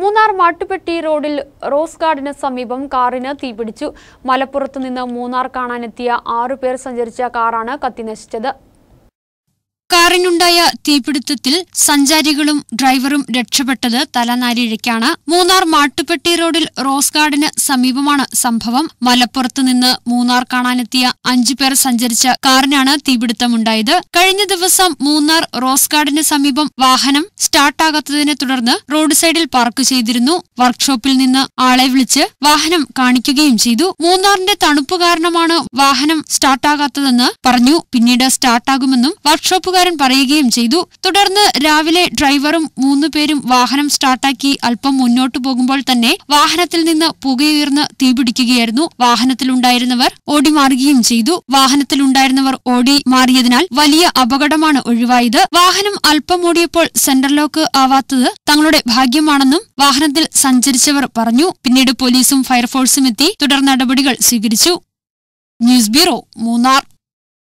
മൂന്നാർ മാട്ടുപെട്ടി റോഡിൽ റോസ് ഗാർഡിന് സമീപം കാറിന് തീപിടിച്ചു മലപ്പുറത്ത് നിന്ന് മൂന്നാർ കാണാനെത്തിയ ആറുപേർ സഞ്ചരിച്ച കാറാണ് കത്തിനശിച്ചത് കാറിനുണ്ടായ തീപിടുത്തത്തിൽ സഞ്ചാരികളും ഡ്രൈവറും രക്ഷപ്പെട്ടത് തലനാരിഴയ്ക്കാണ് മൂന്നാർ മാട്ടുപ്പെട്ടി റോഡിൽ റോസ് ഗാർഡിന് സമീപമാണ് സംഭവം മലപ്പുറത്ത് നിന്ന് മൂന്നാർ കാണാനെത്തിയ അഞ്ചു പേർ സഞ്ചരിച്ച കാറിനാണ് തീപിടുത്തമുണ്ടായത് കഴിഞ്ഞ ദിവസം മൂന്നാർ റോസ് ഗാർഡിന് സമീപം വാഹനം സ്റ്റാർട്ടാകാത്തതിനെ തുടർന്ന് റോഡ് സൈഡിൽ പാർക്ക് ചെയ്തിരുന്നു വർക്ക്ഷോപ്പിൽ നിന്ന് ആളെ വിളിച്ച് വാഹനം കാണിക്കുകയും ചെയ്തു മൂന്നാറിന്റെ തണുപ്പ് കാരണമാണ് വാഹനം സ്റ്റാർട്ടാകാത്തതെന്ന് പറഞ്ഞു പിന്നീട് സ്റ്റാർട്ടാകുമെന്നും വർക്ക്ഷോപ്പുകാരൻ പറയുകയും ചെയ്തു തുടർന്ന് രാവിലെ ഡ്രൈവറും മൂന്നു പേരും വാഹനം സ്റ്റാർട്ടാക്കി അല്പം മുന്നോട്ടു പോകുമ്പോൾ തന്നെ വാഹനത്തിൽ നിന്ന് പുകയുയർന്ന് തീപിടിക്കുകയായിരുന്നു വാഹനത്തിലുണ്ടായിരുന്നവർ മാറുകയും ചെയ്തു വാഹനത്തിലുണ്ടായിരുന്നവർ ഓടി മാറിയതിനാൽ വലിയ അപകടമാണ് ഒഴിവായത് വാഹനം അല്പം ഓടിയപ്പോൾ സെന്റർ ലോക്ക് ആവാത്തത് തങ്ങളുടെ ഭാഗ്യമാണെന്നും വാഹനത്തിൽ സഞ്ചരിച്ചവർ പറഞ്ഞു പിന്നീട് പോലീസും ഫയർഫോഴ്സും എത്തി തുടർ നടപടികൾ സ്വീകരിച്ചു ന്യൂസ് ബ്യൂറോ മൂന്നാർ